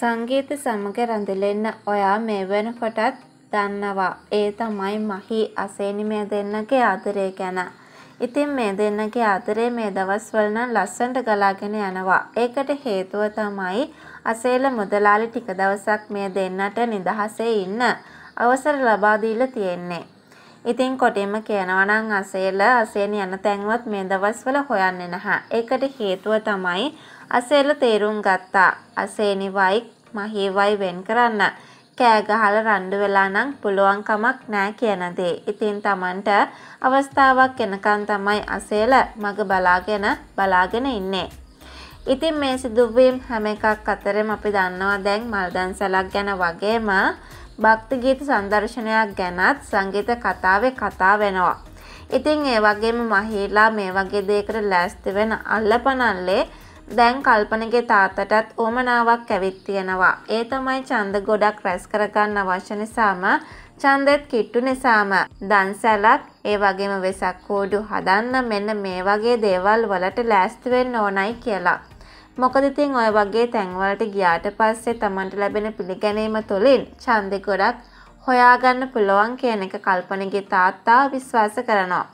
සංගීත සමග රැඳෙන්න ඔයා මේ වෙනකොටත් දන්නවා. ඒ තමයි මහි අසේනි මේ දෙන්නගේ ආදරය ගැන. ඉතින් මේ දෙන්නගේ ආදරේ මේ දවස්වල නම් ලස්සනට ගලාගෙන යනවා. ඒකට හේතුව තමයි අසේල මුදලාලි ටික දවසක් මේ දෙන්නට නිදහසේ ඉන්න අවසර ලබා දීලා තියෙන්නේ. ඉතින් කොටින්ම කියනවා නම් අසේල අසේන යන තැන්වත් මේ දවස්වල හොයන්නේ නැහැ. ඒකට හේතුව තමයි අසේල තේරුම් ගත්තා. අසේනිවයි මහේවයි වෙන් කරන්න. කෑ ගහලා රණ්ඩු වෙලා නම් පුළුවන් කමක් නැහැ කියන දේ. ඉතින් Tamanට අවස්ථාවක් එනකන් තමයි අසේල මග බලාගෙන බලාගෙන ඉන්නේ. ඉතින් මේ සිදුවීම් හැම එකක් අතරෙම අපි දන්නවා දැන් මල්දන්සලක් ගැන වගේම භක්ති ගීත සංදර්ශනයක් ගැනත් සංගීත කතාවේ කතා වෙනවා. ඉතින් ඒ වගේම මහීලා මේ වගේ දෙයකට ලෑස්ති වෙන අල්ලපනල්ලේ දැන් කල්පනගේ තාත්තටත් ඕමනාවක් ඇවිත් තියෙනවා. ඒ තමයි ඡන්ද ගොඩක් රැස් කරගන්න අවශ්‍ය නිසාම ඡන්දෙත් කිට්ටු නිසාම දන්සැලක් ඒ වගේම වෙසක් කෝඩු හදන්න මෙන්න මේ වගේ දේවල් වලට ලෑස්ති වෙන්න ඕනයි කියලා. මොකද ඉතින් ඔය වගේ තැන්වලට ගියාට පස්සේ තමන්ට ලැබෙන පිළිගැනීම තුළින් ඡන්දෙ ගොඩක් හොයාගන්න පුළුවන් කියන එක කල්පනගේ තාත්තා විශ්වාස කරනවා.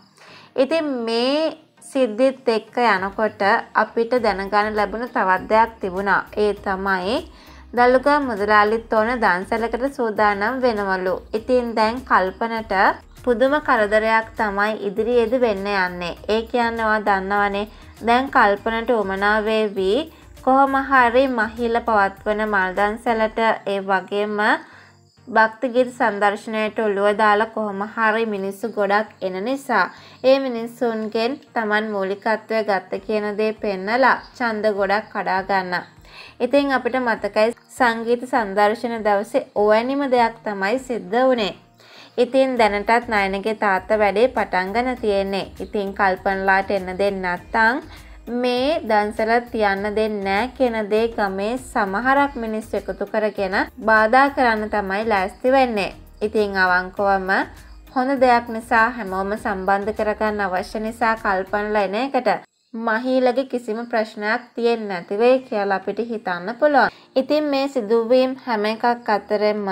ඉතින් මේ සිද්ධිත් එක්ක යනකොට අපිට දැනගන්න ලැබුණ තවත් දෙයක් තිබුණා. ඒ තමයි දල්ලුගා මුදලාලිත් ඕන දන්සලකට සූදානම් වෙනවලු. ඉතින් දැන් කල්පනට පුදුම කරදරයක් තමයි ඉදිරියේද වෙන්න යන්නේ. ඒ කියන්නවා දන්නවනේ දැන් කල්පනට උමනාවේවී කොහොම හරි මහිල පවත්වන මල්දන්සලට ඒ වගේම භක්තිගීත සංදර්ශනයට ඔළුව දාලා කොහොම හරි මිනිස්සු ගොඩක් එන නිසා ඒ මිනිස්සුන්ගෙන් Taman මූලිකත්වය ගත්ත කියන දේ පෙන්නලා ඡන්ද ගොඩක් කඩා ගන්න. ඉතින් අපිට මතකයි සංගීත සංදර්ශන දවසේ ඔවැනිම දෙයක් තමයි සිද්ධ වුණේ. ඉතින් දැනටත් නයනගේ තාත්ත වැඩේ පටන් ගන තියෙන්නේ. ඉතින් කල්පනලාට එන්න දෙන්නත්තං මේ දන්සලත් තියන්න දෙන්නෑ කෙනදේ ගමේ සමහරක් මිනිස් එකතු කරගෙන බාධා කරන්න තමයි ලෑස්ති වෙන්නේ. ඉතිං අවංකෝවම හොඳ දෙයක් නිසා හැමෝම සම්බන්ධ කරගන්න අවශ්‍ය නිසා කල්පනල එන එකට මහීලගේ කිසිම ප්‍රශ්නයක් තියෙන්නේ නැති වෙයි කියලා අපිට හිතන්න පුළුවන්. ඉතින් මේ සිදුවීම් හැම එකක් අතරෙම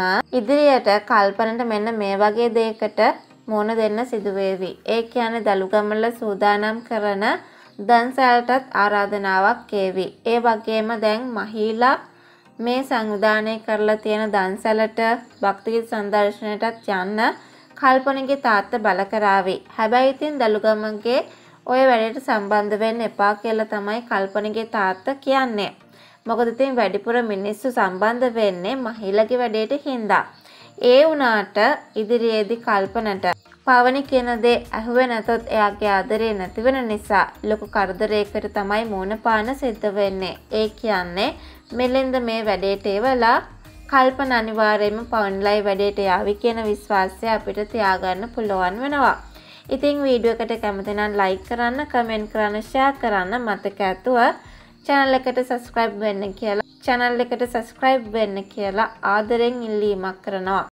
ඉදිරියට කල්පනට මෙන්න මේ වගේ දෙයකට මුණ දෙන්න සිදු වේවි. ඒ කියන්නේ දලුගමල සූදානම් කරන දන්සැල්ටත් ආරාධනාවක් කේවි. ඒ වගේම දැන් මහීලා මේ සංවිධානය කරලා තියෙන දන්සැලට භක්තිගීත සංදර්ශනයටත් යන්න කල්පනගේ තාත්තා බල කරાવી. හැබැයි ඉතින් දලුගමගේ ඔය වැඩේට සම්බන්ධ වෙන්න එපා කියලා තමයි කල්පනගේ තාත්තා කියන්නේ. මොකද ඉතින් වැඩිපුර මිනිස්සු සම්බන්ධ වෙන්නේ මහිලගේ වැඩේට හින්දා. ඒ වුණාට ඉදිරියේදී කල්පනට පවනි කියන දේ ඇහුවේ නැතොත් එයාගේ ආදරේ නැති වෙන නිසා ලොකු කරදරයකට තමයි මූණ පාන සිද්ධ වෙන්නේ. ඒ කියන්නේ මෙලෙන්ද මේ වැඩේට එවලා කල්පන අනිවාර්යයෙන්ම පවන්ලයි වැඩේට යාවි කියන විශ්වාසය අපිට තියාගන්න පුළුවන් වෙනවා. ඉතිං වීඩුවකට කැමතිනම් ලයි කරන්න කමෙන්ට් කරන්න ෂයා කරන්න මතක ඇතුව චැනල් එකට සස්ක්‍රයිබ් වෙන්න කියලා චැනල් එකට සස්ක්‍රයිබ් වෙන්න කියලා ආදරෙන් ඉල්ලීමක් කරනවා